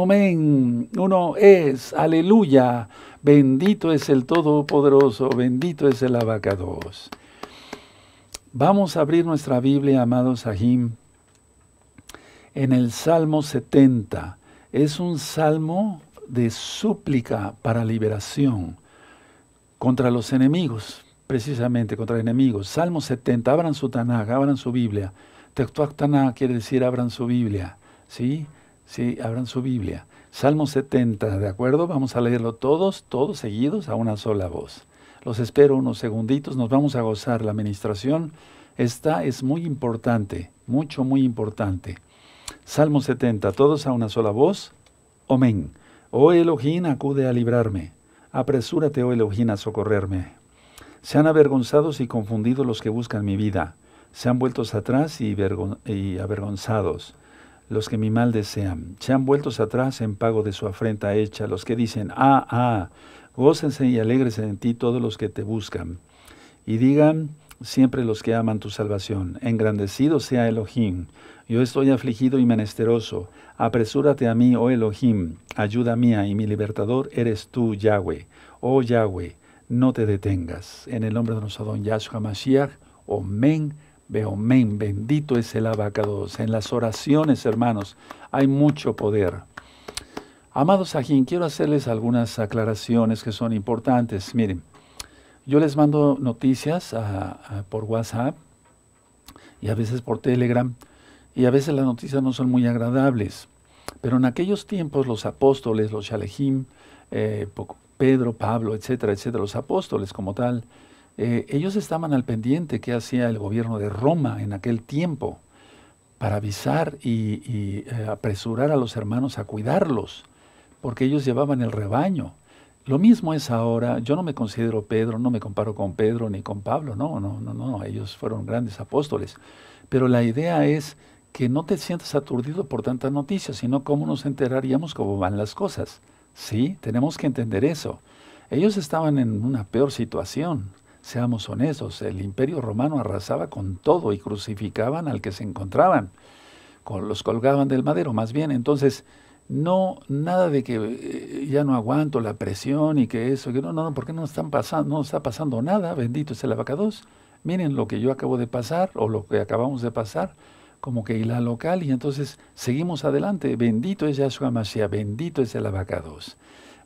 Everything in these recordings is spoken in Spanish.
Amén. Uno es, aleluya. Bendito es el Todopoderoso, bendito es el Abacados. Vamos a abrir nuestra Biblia, amados Sahim. en el Salmo 70. Es un salmo de súplica para liberación contra los enemigos, precisamente contra enemigos. Salmo 70, abran su Tanakh, abran su Biblia. Tektuak Tanakh quiere decir abran su Biblia, ¿sí? sí Sí, abran su Biblia. Salmo 70, ¿de acuerdo? Vamos a leerlo todos, todos seguidos a una sola voz. Los espero unos segunditos, nos vamos a gozar la administración. Esta es muy importante, mucho, muy importante. Salmo 70, todos a una sola voz. Amén. Oh Elohim, acude a librarme. Apresúrate, oh Elohim, a socorrerme. Sean avergonzados y confundidos los que buscan mi vida. Se han vueltos atrás y avergonzados los que mi mal desean. han vueltos atrás en pago de su afrenta hecha los que dicen, ah, ah, gócense y alegrese en ti todos los que te buscan. Y digan siempre los que aman tu salvación, engrandecido sea Elohim. Yo estoy afligido y menesteroso. Apresúrate a mí, oh Elohim, ayuda mía y mi libertador eres tú, Yahweh. Oh Yahweh, no te detengas. En el nombre de nuestro don Yahshua Mashiach, amén men, bendito es el abacados. En las oraciones, hermanos, hay mucho poder. Amados Ajín, quiero hacerles algunas aclaraciones que son importantes. Miren, yo les mando noticias por WhatsApp y a veces por Telegram, y a veces las noticias no son muy agradables. Pero en aquellos tiempos los apóstoles, los shalehim, eh, Pedro, Pablo, etcétera, etcétera, los apóstoles como tal, eh, ellos estaban al pendiente que hacía el gobierno de Roma en aquel tiempo para avisar y, eh, apresurar a los hermanos a cuidarlos, porque ellos llevaban el rebaño. Lo mismo es ahora, yo no me considero Pedro, no me comparo con Pedro ni con Pablo, no, no, no, no, ellos fueron grandes apóstoles. Pero la idea es que no te sientas aturdido por tantas noticias, sino cómo nos enteraríamos cómo van las cosas. Sí, tenemos que entender eso. Ellos estaban en una peor situación, Seamos honestos, el imperio romano arrasaba con todo y crucificaban al que se encontraban, con, los colgaban del madero más bien. Entonces, no, nada de que eh, ya no aguanto la presión y que eso, que no, no, no, porque no no está pasando nada, bendito es el abacados. Miren lo que yo acabo de pasar o lo que acabamos de pasar, como que la local, y entonces seguimos adelante. Bendito es Yahshua Mashiach, bendito es el abacados.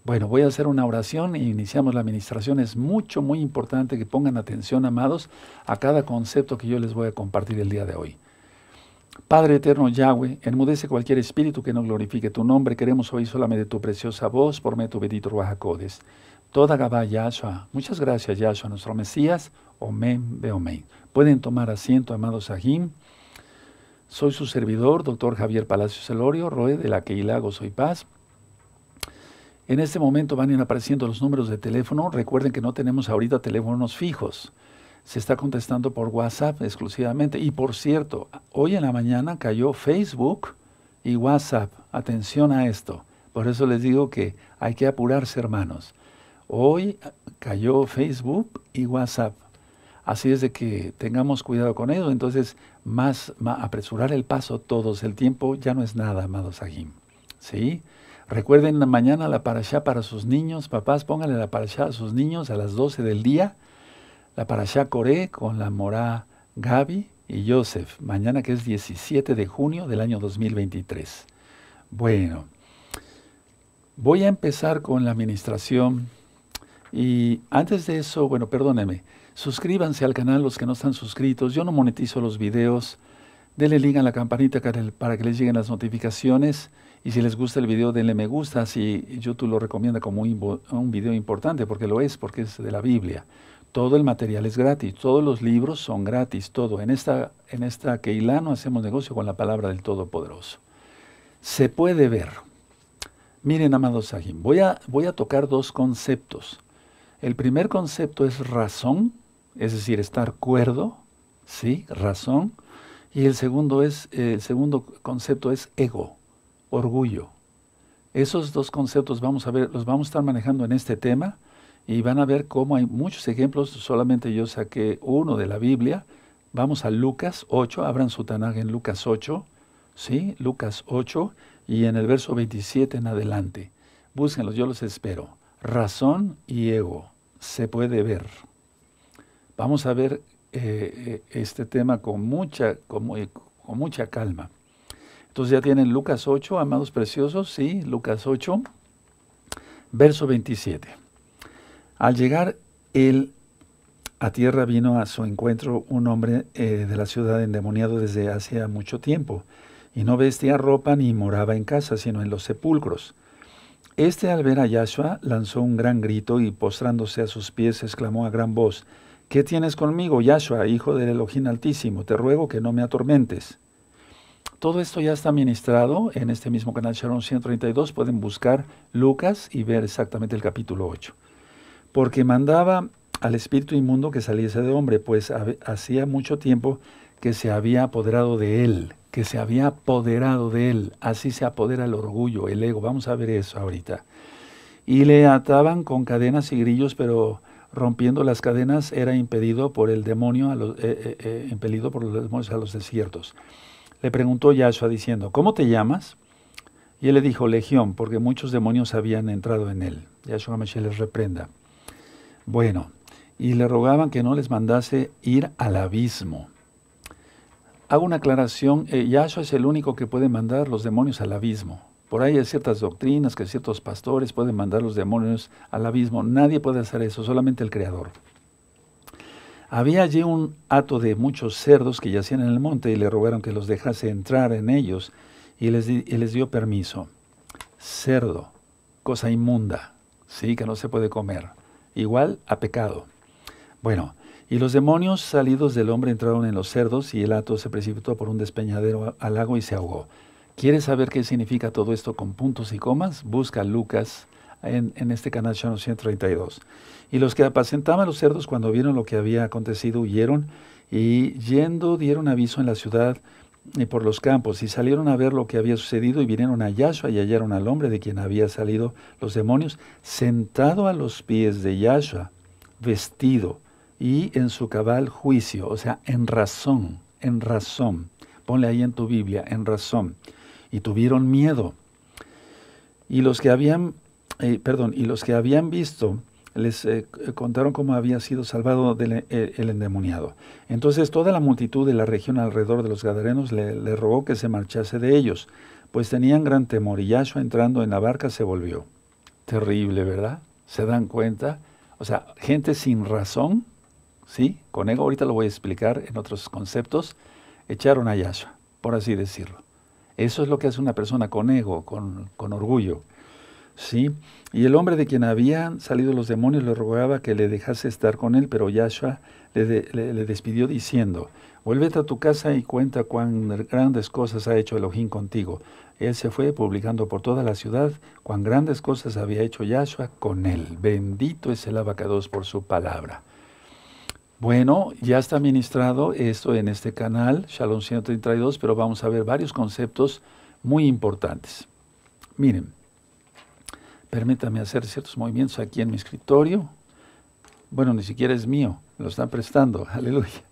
Bueno, voy a hacer una oración e iniciamos la administración. Es mucho, muy importante que pongan atención, amados, a cada concepto que yo les voy a compartir el día de hoy. Padre eterno Yahweh, enmudece cualquier espíritu que no glorifique tu nombre. Queremos oír solamente tu preciosa voz por medio de tu bendito Ruajacodes. Toda Gabá Yahshua. Muchas gracias, Yahshua, nuestro Mesías. Omen de Omen. Pueden tomar asiento, amados Ajim. Soy su servidor, doctor Javier Palacios Elorio, Roe de la Keilago Soy Paz. En este momento van apareciendo los números de teléfono. Recuerden que no tenemos ahorita teléfonos fijos. Se está contestando por WhatsApp exclusivamente. Y por cierto, hoy en la mañana cayó Facebook y WhatsApp. Atención a esto. Por eso les digo que hay que apurarse, hermanos. Hoy cayó Facebook y WhatsApp. Así es de que tengamos cuidado con ello. Entonces, más, apresurar el paso todos. El tiempo ya no es nada, amados Sahim. ¿Sí? Recuerden la mañana la parashá para sus niños. Papás, pónganle la parashá a sus niños a las 12 del día. La parashá Coré con la morá Gaby y Joseph. Mañana que es 17 de junio del año 2023. Bueno, voy a empezar con la administración. Y antes de eso, bueno, perdónenme. Suscríbanse al canal los que no están suscritos. Yo no monetizo los videos. Denle link a la campanita para que les lleguen las notificaciones. Y si les gusta el video, denle me gusta. Si YouTube lo recomienda como un, video importante, porque lo es, porque es de la Biblia. Todo el material es gratis, todos los libros son gratis, todo. En esta, en esta no hacemos negocio con la palabra del Todopoderoso. Se puede ver. Miren, amados Sahim, voy a, voy a tocar dos conceptos. El primer concepto es razón, es decir, estar cuerdo, ¿sí? Razón. Y el segundo, es, el segundo concepto es ego, orgullo. Esos dos conceptos vamos a ver, los vamos a estar manejando en este tema y van a ver cómo hay muchos ejemplos, solamente yo saqué uno de la Biblia. Vamos a Lucas 8, abran su Tanaj en Lucas 8, ¿sí? Lucas 8 y en el verso 27 en adelante. Búsquenlos, yo los espero. Razón y ego, se puede ver. Vamos a ver eh, eh, este tema con mucha, con mucha calma. Entonces ya tienen Lucas 8, amados preciosos, sí, Lucas 8, verso 27. Al llegar él a tierra vino a su encuentro un hombre eh, de la ciudad endemoniado desde hacía mucho tiempo, y no vestía ropa ni moraba en casa, sino en los sepulcros. Este al ver a Yahshua lanzó un gran grito y postrándose a sus pies exclamó a gran voz, ¿Qué tienes conmigo, Yahshua, hijo del Elohim Altísimo? Te ruego que no me atormentes. Todo esto ya está ministrado en este mismo canal Sharon 132. Pueden buscar Lucas y ver exactamente el capítulo 8. Porque mandaba al espíritu inmundo que saliese de hombre, pues hacía mucho tiempo que se había apoderado de él, que se había apoderado de él. Así se apodera el orgullo, el ego. Vamos a ver eso ahorita. Y le ataban con cadenas y grillos, pero rompiendo las cadenas era impedido por el demonio, eh, eh, eh, impedido por los demonios a los desiertos le preguntó Yahshua diciendo, ¿cómo te llamas? Y él le dijo, Legión, porque muchos demonios habían entrado en él. Yahshua se les reprenda. Bueno, y le rogaban que no les mandase ir al abismo. Hago una aclaración, eh, Yahshua es el único que puede mandar los demonios al abismo. Por ahí hay ciertas doctrinas que ciertos pastores pueden mandar los demonios al abismo. Nadie puede hacer eso, solamente el Creador. Había allí un hato de muchos cerdos que yacían en el monte y le rogaron que los dejase entrar en ellos y les, dio permiso. Cerdo, cosa inmunda, sí, que no se puede comer, igual a pecado. Bueno, y los demonios salidos del hombre entraron en los cerdos y el hato se precipitó por un despeñadero al lago y se ahogó. ¿Quieres saber qué significa todo esto con puntos y comas? Busca Lucas en, este canal 132. Y los que apacentaban los cerdos cuando vieron lo que había acontecido huyeron y yendo dieron aviso en la ciudad y eh, por los campos y salieron a ver lo que había sucedido y vinieron a Yahshua y hallaron al hombre de quien había salido los demonios sentado a los pies de Yahshua, vestido y en su cabal juicio, o sea, en razón, en razón. Ponle ahí en tu Biblia, en razón. Y tuvieron miedo. Y los que habían eh, perdón, y los que habían visto les eh, contaron cómo había sido salvado del, eh, el endemoniado. Entonces toda la multitud de la región alrededor de los Gadarenos le, rogó que se marchase de ellos, pues tenían gran temor y Yahshua entrando en la barca se volvió. Terrible, ¿verdad? ¿Se dan cuenta? O sea, gente sin razón, ¿sí? Con ego, ahorita lo voy a explicar en otros conceptos, echaron a Yahshua, por así decirlo. Eso es lo que hace una persona con ego, con, con orgullo. ¿sí? Y el hombre de quien habían salido los demonios le rogaba que le dejase estar con él, pero Yahshua le, despidió diciendo, vuélvete a tu casa y cuenta cuán grandes cosas ha hecho Elohim contigo. Él se fue publicando por toda la ciudad cuán grandes cosas había hecho Yahshua con él. Bendito es el abacados por su palabra. Bueno, ya está ministrado esto en este canal, Shalom 132, pero vamos a ver varios conceptos muy importantes. Miren, permítame hacer ciertos movimientos aquí en mi escritorio. Bueno, ni siquiera es mío, lo están prestando, aleluya.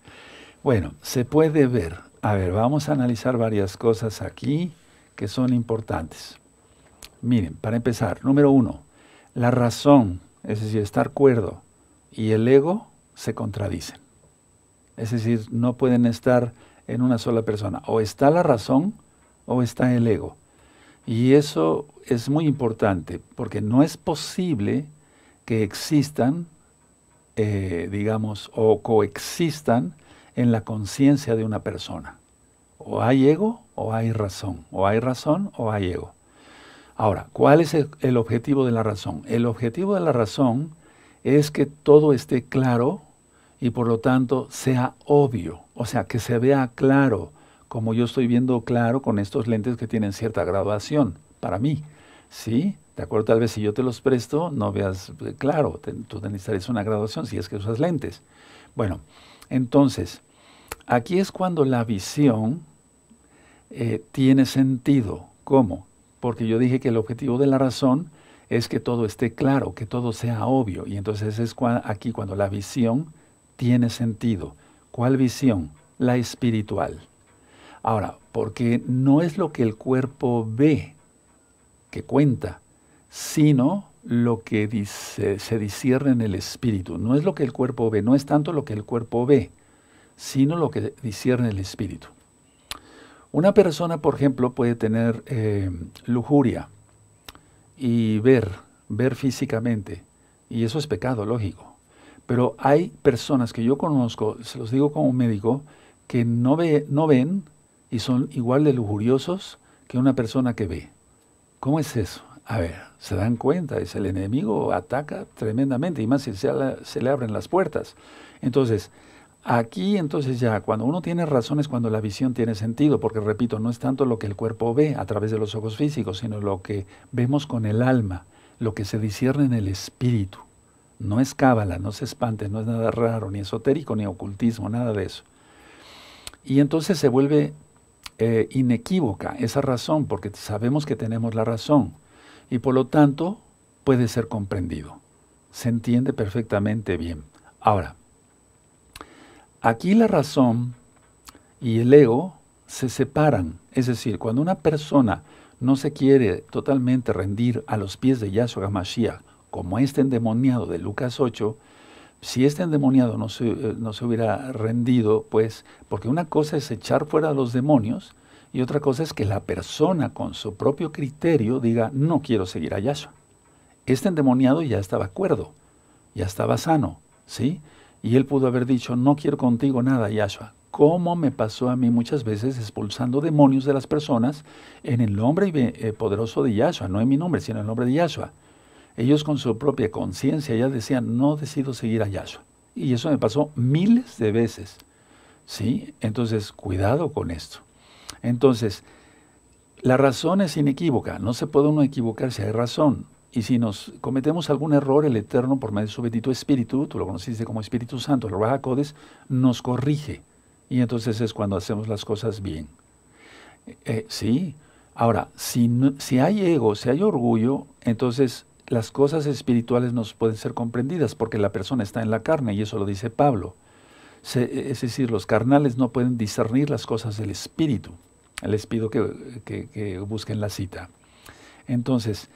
Bueno, se puede ver. A ver, vamos a analizar varias cosas aquí que son importantes. Miren, para empezar, número uno, la razón, es decir, estar cuerdo, y el ego se contradicen. Es decir, no pueden estar en una sola persona. O está la razón o está el ego. Y eso es muy importante porque no es posible que existan, eh, digamos, o coexistan en la conciencia de una persona. O hay ego o hay razón, o hay razón o hay ego. Ahora, ¿cuál es el objetivo de la razón? El objetivo de la razón es que todo esté claro y por lo tanto sea obvio, o sea, que se vea claro, como yo estoy viendo claro con estos lentes que tienen cierta graduación para mí. ¿sí? ¿De acuerdo? Tal vez si yo te los presto, no veas eh, claro, tú necesitarías una graduación si es que usas lentes. Bueno, entonces, aquí es cuando la visión eh, tiene sentido. ¿Cómo? Porque yo dije que el objetivo de la razón es que todo esté claro, que todo sea obvio. Y entonces es aquí cuando la visión tiene sentido. ¿Cuál visión? La espiritual. Ahora, porque no es lo que el cuerpo ve, que cuenta, sino lo que dice, se disierne en el espíritu. No es lo que el cuerpo ve, no es tanto lo que el cuerpo ve, sino lo que discierne el espíritu. Una persona, por ejemplo, puede tener eh, lujuria y ver, ver físicamente, y eso es pecado, lógico. Pero hay personas que yo conozco, se los digo como médico, que no, ve, no ven y son igual de lujuriosos que una persona que ve. ¿Cómo es eso? A ver, se dan cuenta, es el enemigo ataca tremendamente y más si se, se le abren las puertas. Entonces, Aquí entonces ya, cuando uno tiene razones, cuando la visión tiene sentido, porque repito, no es tanto lo que el cuerpo ve a través de los ojos físicos, sino lo que vemos con el alma, lo que se discierne en el espíritu. No es cábala, no se espante, no es nada raro, ni esotérico, ni ocultismo, nada de eso. Y entonces se vuelve eh, inequívoca esa razón, porque sabemos que tenemos la razón y por lo tanto puede ser comprendido. Se entiende perfectamente bien. Ahora, aquí la razón y el ego se separan, es decir, cuando una persona no se quiere totalmente rendir a los pies de Yahshua Mashiach, como este endemoniado de Lucas 8, si este endemoniado eh, no se, hubiera rendido, pues, porque una cosa es echar fuera a los demonios y otra cosa es que la persona con su propio criterio diga, no quiero seguir a Yahshua. Este endemoniado ya estaba cuerdo, ya estaba sano, ¿sí? Y él pudo haber dicho, no quiero contigo nada, Yahshua. ¿Cómo me pasó a mí muchas veces expulsando demonios de las personas en el nombre eh, poderoso de Yahshua, no en mi nombre, sino en el nombre de Yahshua ellos con su propia conciencia ya decían, no decido seguir a Yahshua. Y eso me pasó miles de veces. ¿Sí? Entonces, cuidado con esto. Entonces, la razón es inequívoca, no se puede uno equivocar si hay razón. Y si nos cometemos algún error, el Eterno, por medio de su bendito Espíritu, tú lo conociste como Espíritu Santo, el Raja Codes, nos corrige. Y entonces es cuando hacemos las cosas bien. Eh, eh, sí. Ahora, si, si hay ego, si hay orgullo, entonces las cosas espirituales no pueden ser comprendidas porque la persona está en la carne y eso lo dice Pablo. es decir, los carnales no pueden discernir las cosas del espíritu. Les pido que, que busquen la cita. Entonces,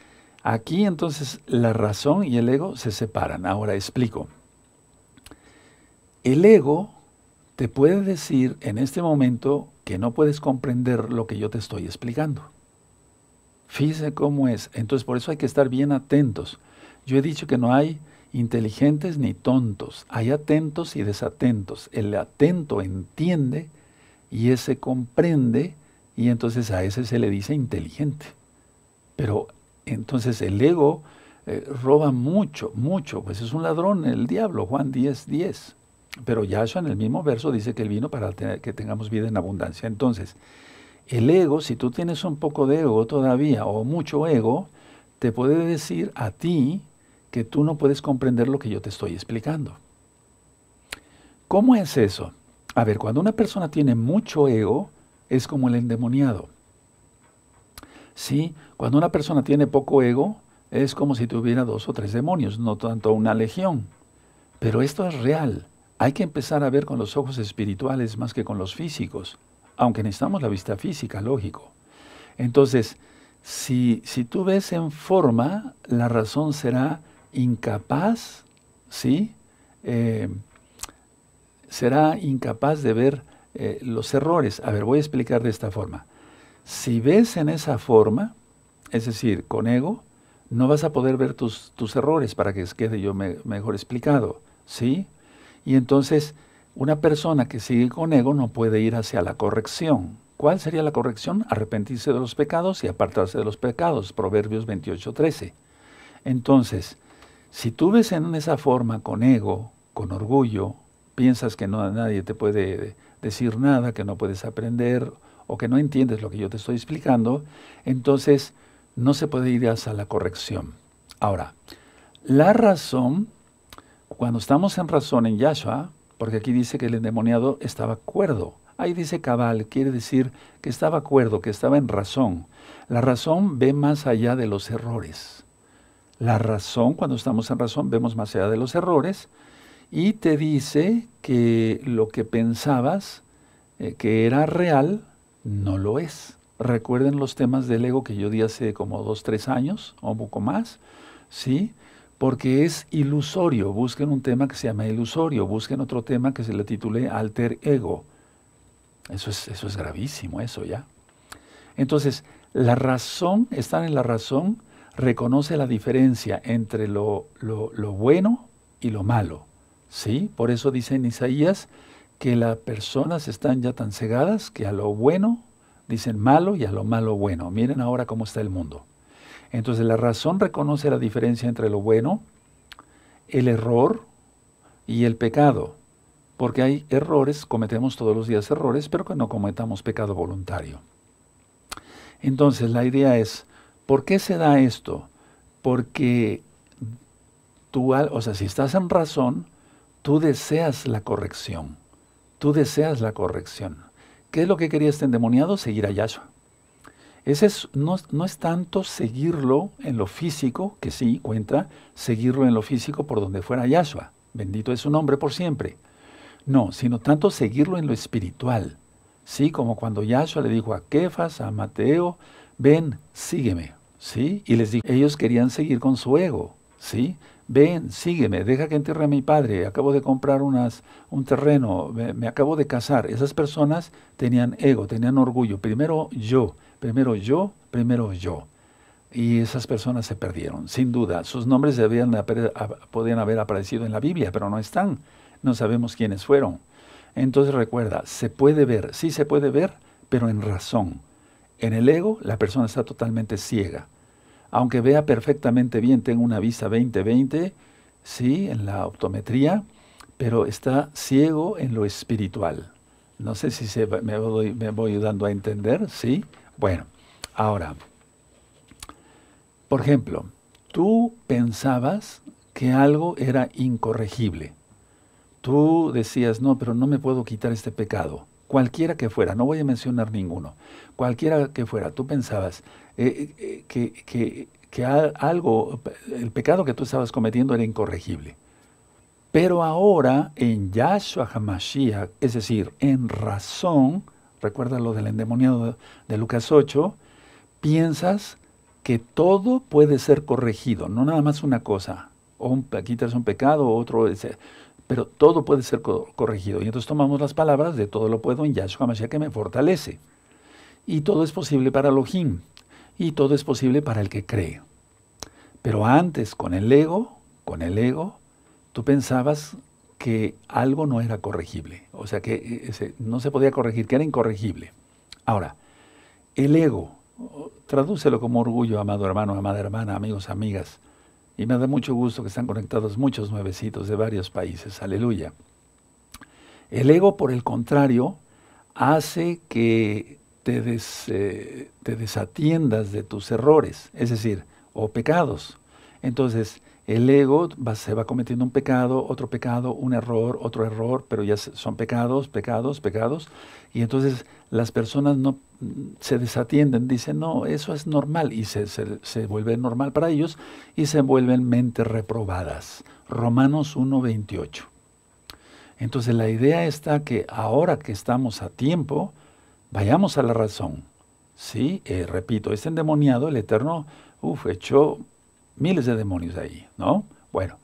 aquí entonces la razón y el ego se separan. Ahora explico. El ego te puede decir en este momento que no puedes comprender lo que yo te estoy explicando. Fíjese cómo es. Entonces, por eso hay que estar bien atentos. Yo he dicho que no hay inteligentes ni tontos, hay atentos y desatentos. El atento entiende y ese comprende y entonces a ese se le dice inteligente. Pero entonces el ego eh, roba mucho, mucho, pues es un ladrón el diablo, Juan 10, 10. Pero Yahshua en el mismo verso dice que él vino para que tengamos vida en abundancia. Entonces, el ego, si tú tienes un poco de ego todavía o mucho ego, te puede decir a ti que tú no puedes comprender lo que yo te estoy explicando. ¿Cómo es eso? A ver, cuando una persona tiene mucho ego, es como el endemoniado. Sí, cuando una persona tiene poco ego, es como si tuviera dos o tres demonios, no tanto una legión. Pero esto es real. Hay que empezar a ver con los ojos espirituales más que con los físicos aunque necesitamos la vista física, lógico. Entonces, si, si tú ves en forma, la razón será incapaz, ¿sí? Eh, será incapaz de ver eh, los errores. A ver, voy a explicar de esta forma. Si ves en esa forma, es decir, con ego, no vas a poder ver tus, errores para que quede yo mejor explicado, ¿sí? Y entonces una persona que sigue con ego no puede ir hacia la corrección. ¿Cuál sería la corrección? Arrepentirse de los pecados y apartarse de los pecados. Proverbios 28:13. Entonces, si tú ves en esa forma con ego, con orgullo, piensas que no, nadie te puede decir nada, que no puedes aprender o que no entiendes lo que yo te estoy explicando, entonces no se puede ir hacia la corrección. Ahora, la razón, cuando estamos en razón en Yahshua, porque aquí dice que el endemoniado estaba cuerdo. Ahí dice cabal, quiere decir que estaba cuerdo, que estaba en razón. La razón ve más allá de los errores. La razón, cuando estamos en razón, vemos más allá de los errores y te dice que lo que pensabas eh, que era real no lo es. Recuerden los temas del ego que yo di hace como dos, tres años o un poco más, ¿sí? sí porque es ilusorio. Busquen un tema que se llama ilusorio, busquen otro tema que se le titule alter ego. Eso es, gravísimo, eso ya. Entonces, la razón, estar en la razón, reconoce la diferencia entre lo, bueno y lo malo. ¿sí? Por eso dice en Isaías que las personas están ya tan cegadas que a lo bueno dicen malo y a lo malo bueno. Miren ahora cómo está el mundo. Entonces la razón reconoce la diferencia entre lo bueno, el error y el pecado. Porque hay errores, cometemos todos los días errores, pero que no cometamos pecado voluntario. Entonces la idea es, ¿por qué se da esto? Porque tú, o sea, si estás en razón, tú deseas la corrección. Tú deseas la corrección. ¿Qué es lo que quería este endemoniado? Seguir a Yahshua. Ese no, es tanto seguirlo en lo físico, que sí cuenta, seguirlo en lo físico por donde fuera Yahshua, bendito es su nombre por siempre. No, sino tanto seguirlo en lo espiritual. Sí, como cuando Yahshua le dijo a Kefas, a Mateo, ven, sígueme. Sí, y les dijo, ellos querían seguir con su ego. Sí, ven, sígueme, deja que entierre a mi padre, acabo de comprar unas, un terreno, me, me acabo de casar. Esas personas tenían ego, tenían orgullo. Primero yo Primero yo, primero yo. Y esas personas se perdieron, sin duda. Sus nombres debían, podían haber aparecido en la Biblia, pero no están. No sabemos quiénes fueron. Entonces recuerda, se puede ver, sí se puede ver, pero en razón. En el ego la persona está totalmente ciega. Aunque vea perfectamente bien, tengo una vista 20-20, sí, en la optometría, pero está ciego en lo espiritual. No sé si se, me, voy, me voy dando a entender, sí, bueno, ahora, por ejemplo, tú pensabas que algo era incorregible. Tú decías, no, pero no me puedo quitar este pecado. Cualquiera que fuera, no voy a mencionar ninguno. Cualquiera que fuera, tú pensabas eh, eh, que, algo, el pecado que tú estabas cometiendo era incorregible. Pero ahora en Yahshua HaMashiach, es decir, en razón recuerda lo del endemoniado de Lucas 8, piensas que todo puede ser corregido, no nada más una cosa, o un, un pecado, otro, eh, pero todo puede ser corregido. Y entonces tomamos las palabras de todo lo puedo en Yahshua Mashiach que me fortalece. Y todo es posible para Elohim, y todo es posible para el que cree. Pero antes, con el ego, con el ego, tú pensabas que algo no era corregible, o sea, que eh, no se podía corregir, que era incorregible. Ahora, el ego, tradúcelo como orgullo, amado hermano, amada hermana, amigos, amigas, y me da mucho gusto que están conectados muchos nuevecitos de varios países, aleluya. El ego, por el contrario, hace que te eh, desatiendas de tus errores, es decir, o pecados. Entonces, el ego va, se va cometiendo un pecado, otro pecado, un error, otro error, pero ya son pecados, pecados, pecados. Y entonces las personas no mm, se desatienden, dicen, no, eso es normal. Y se, vuelve normal para ellos y se vuelven mentes reprobadas. Romanos 1.28. Entonces la idea está que ahora que estamos a tiempo, vayamos a la razón. Sí, eh, repito, este endemoniado, el Eterno, uf, echó miles de demonios ahí, ¿no? Bueno,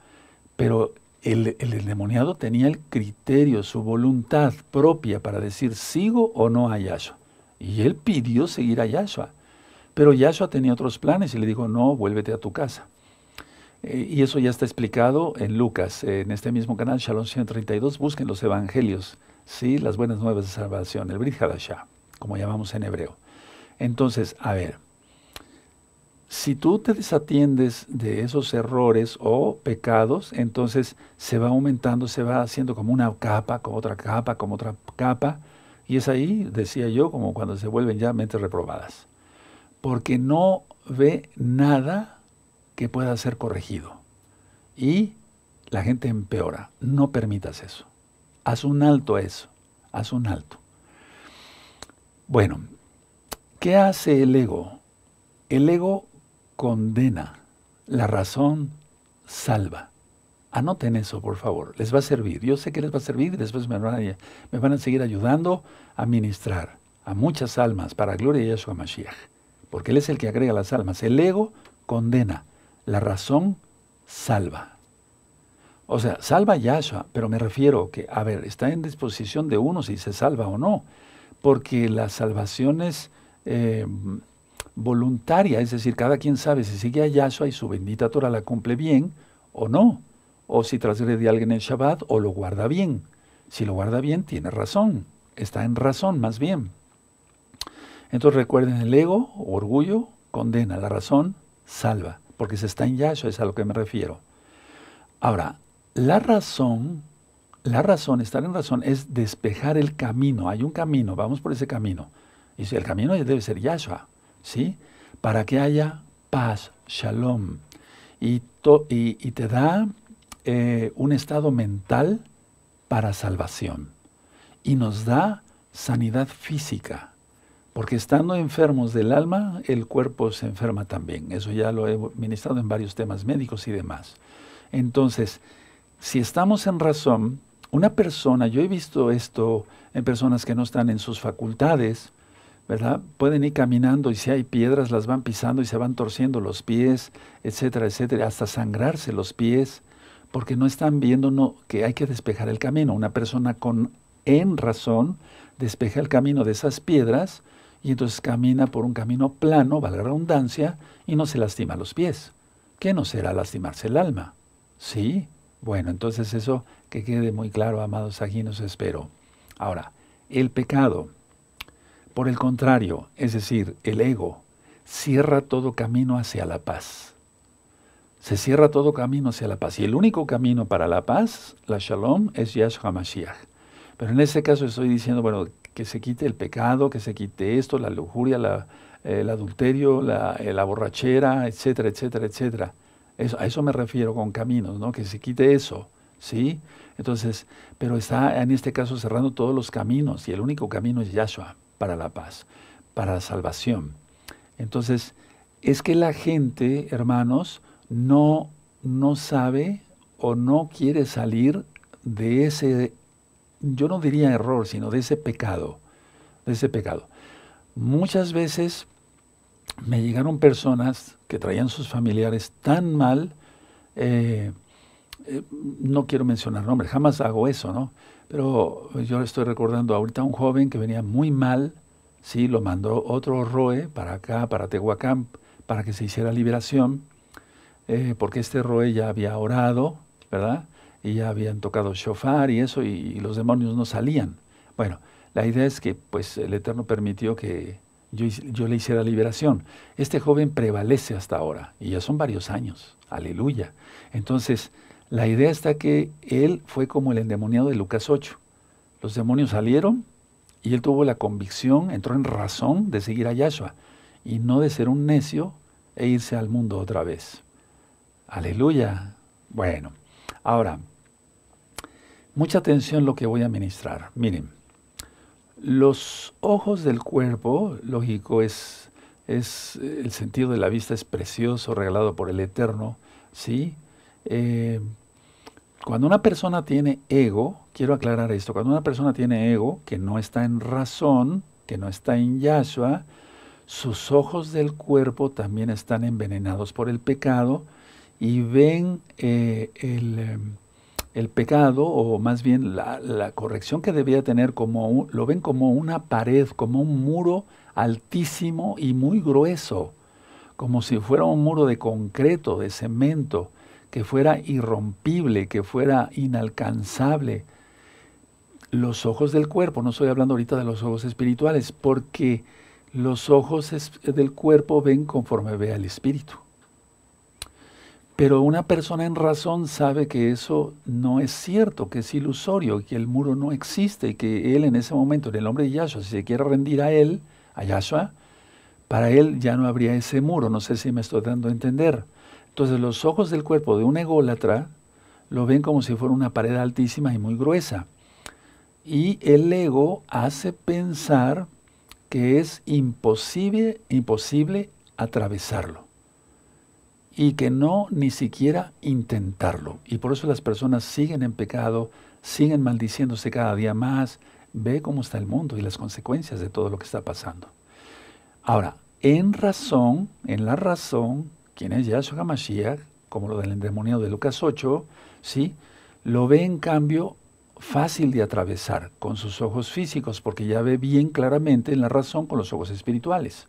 pero el, demoniado tenía el criterio, su voluntad propia para decir sigo o no a Yahshua. Y él pidió seguir a Yahshua. Pero Yahshua tenía otros planes y le dijo, no, vuélvete a tu casa. Eh, y eso ya está explicado en Lucas, en este mismo canal, Shalom 132, busquen los evangelios, ¿sí? las buenas nuevas de salvación, el Brit Ya, como llamamos en hebreo. Entonces, a ver, si tú te desatiendes de esos errores o pecados, entonces se va aumentando, se va haciendo como una capa, como otra capa, como otra capa. Y es ahí, decía yo, como cuando se vuelven ya mentes reprobadas. Porque no ve nada que pueda ser corregido. Y la gente empeora. No permitas eso. Haz un alto a eso. Haz un alto. Bueno, ¿qué hace el ego? El ego condena, la razón salva. Anoten eso, por favor. Les va a servir. Yo sé que les va a servir y después me van a, me van a seguir ayudando a ministrar a muchas almas para gloria de Yeshua Mashiach. Porque Él es el que agrega las almas. El ego condena. La razón salva. O sea, salva Yahshua, pero me refiero que, a ver, está en disposición de uno si se salva o no. Porque las salvaciones eh, voluntaria, es decir, cada quien sabe si sigue a Yahshua y su bendita Torah la cumple bien o no, o si trasgrede a alguien el Shabbat o lo guarda bien. Si lo guarda bien, tiene razón, está en razón más bien. Entonces recuerden, el ego, orgullo, condena, la razón, salva, porque se está en Yahshua, es a lo que me refiero. Ahora, la razón, la razón, estar en razón, es despejar el camino, hay un camino, vamos por ese camino. Y si el camino debe ser Yahshua, ¿sí? Para que haya paz, shalom. Y, te da eh, un estado mental para salvación. Y nos da sanidad física. Porque estando enfermos del alma, el cuerpo se enferma también. Eso ya lo he ministrado en varios temas médicos y demás. Entonces, si estamos en razón, una persona, yo he visto esto en personas que no están en sus facultades, ¿verdad? Pueden ir caminando y si hay piedras las van pisando y se van torciendo los pies, etcétera, etcétera, hasta sangrarse los pies, porque no están viendo que hay que despejar el camino. Una persona con en razón despeja el camino de esas piedras y entonces camina por un camino plano, valga la redundancia, y no se lastima los pies. ¿Qué no será lastimarse el alma? Sí. Bueno, entonces eso que quede muy claro, amados, aquí nos espero. Ahora, el pecado. Por el contrario, es decir, el ego cierra todo camino hacia la paz. Se cierra todo camino hacia la paz. Y el único camino para la paz, la shalom, es Yahshua Mashiach. Pero en este caso estoy diciendo, bueno, que se quite el pecado, que se quite esto, la lujuria, eh, el adulterio, eh, la, borrachera, etcétera, etcétera, etcétera. a eso me refiero con caminos, ¿no? Que se quite eso, ¿sí? Entonces, pero está en este caso cerrando todos los caminos y el único camino es Yahshua para la paz, para la salvación. Entonces, es que la gente, hermanos, no, no sabe o no quiere salir de ese, yo no diría error, sino de ese pecado, de ese pecado. Muchas veces me llegaron personas que traían sus familiares tan mal, eh, eh, no quiero mencionar nombres, jamás hago eso, ¿no? Pero yo le estoy recordando ahorita a un joven que venía muy mal, sí, lo mandó otro ROE para acá, para Tehuacán, para que se hiciera liberación, eh, porque este ROE ya había orado, ¿verdad? Y ya habían tocado shofar y eso, y, los demonios no salían. Bueno, la idea es que pues el Eterno permitió que yo, yo, le hiciera liberación. Este joven prevalece hasta ahora, y ya son varios años, aleluya. Entonces, la idea está que él fue como el endemoniado de Lucas 8. Los demonios salieron y él tuvo la convicción, entró en razón de seguir a Yahshua y no de ser un necio e irse al mundo otra vez. Aleluya. Bueno, ahora, mucha atención lo que voy a ministrar. Miren, los ojos del cuerpo, lógico, es, es el sentido de la vista es precioso, regalado por el Eterno, ¿sí? Eh, cuando una persona tiene ego, quiero aclarar esto, cuando una persona tiene ego que no está en razón, que no está en Yahshua, sus ojos del cuerpo también están envenenados por el pecado y ven eh, em, el, pecado, o más bien la, corrección que debía tener, como lo ven como una pared, como un muro altísimo y muy grueso, como si fuera un muro de concreto, de cemento que fuera irrompible, que fuera inalcanzable. Los ojos del cuerpo, no estoy hablando ahorita de los ojos espirituales, porque los ojos del cuerpo ven conforme ve el espíritu. Pero una persona en razón sabe que eso no es cierto, que es ilusorio, que el muro no existe y que él en ese momento, en el nombre de Yahshua, si se quiere rendir a él, a Yahshua, para él ya no habría ese muro. No sé si me estoy dando a entender. Entonces los ojos del cuerpo de un ególatra lo ven como si fuera una pared altísima y muy gruesa. Y el ego hace pensar que es imposible, imposible atravesarlo y que no ni siquiera intentarlo. Y por eso las personas siguen en pecado, siguen maldiciéndose cada día más. Ve cómo está el mundo y las consecuencias de todo lo que está pasando. Ahora, en razón, en la razón, quien es Yahshua HaMashiach, como lo del endemoniado de Lucas 8, ¿sí? lo ve en cambio fácil de atravesar con sus ojos físicos, porque ya ve bien claramente en la razón con los ojos espirituales.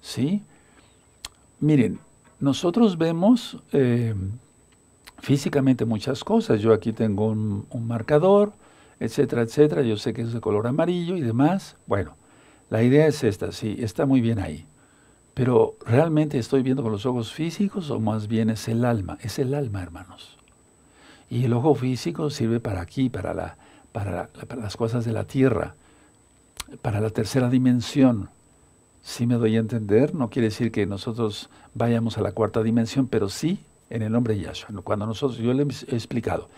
¿Sí? Miren, nosotros vemos eh, físicamente muchas cosas. Yo aquí tengo un, un marcador, etcétera, etcétera. Yo sé que es de color amarillo y demás. Bueno, la idea es esta, sí, está muy bien ahí. Pero realmente estoy viendo con los ojos físicos o más bien es el alma, es el alma, hermanos. Y el ojo físico sirve para aquí, para, la, para, las cosas de la tierra, para la tercera dimensión. Si me doy a entender, no quiere decir que nosotros vayamos a la cuarta dimensión, pero sí en el nombre de Yahshua. Cuando nosotros, yo le he explicado,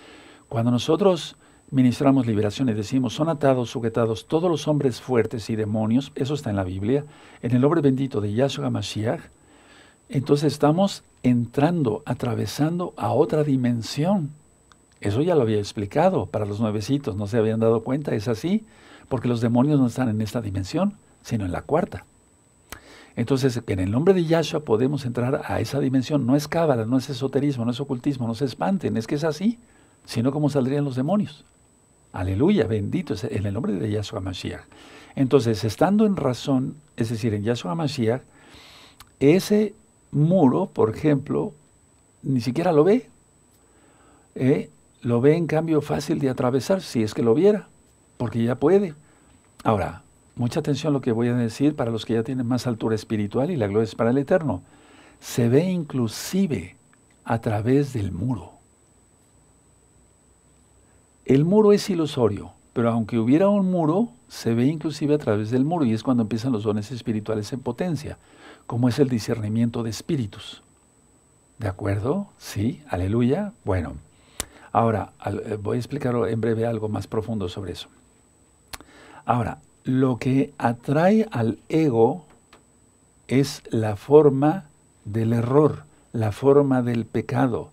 cuando nosotros ministramos liberación y decimos, son atados, sujetados todos los hombres fuertes y demonios, eso está en la Biblia, en el hombre bendito de Yahshua Mashiach, entonces estamos entrando, atravesando a otra dimensión. Eso ya lo había explicado para los nuevecitos, no se habían dado cuenta, es así, porque los demonios no están en esta dimensión, sino en la cuarta. Entonces, en el nombre de Yahshua podemos entrar a esa dimensión. No es cábala, no es esoterismo, no es ocultismo, no se espanten, es que es así, sino como saldrían los demonios. Aleluya, bendito es en el nombre de Yahshua Mashiach. Entonces, estando en razón, es decir, en Yahshua Mashiach, ese muro, por ejemplo, ni siquiera lo ve. ¿eh? Lo ve en cambio fácil de atravesar, si es que lo viera, porque ya puede. Ahora, mucha atención a lo que voy a decir para los que ya tienen más altura espiritual y la gloria es para el Eterno. Se ve inclusive a través del muro. El muro es ilusorio, pero aunque hubiera un muro, se ve inclusive a través del muro y es cuando empiezan los dones espirituales en potencia, como es el discernimiento de espíritus. ¿De acuerdo? Sí, aleluya. Bueno, ahora eh, voy a explicar en breve algo más profundo sobre eso. Ahora, lo que atrae al ego es la forma del error, la forma del pecado,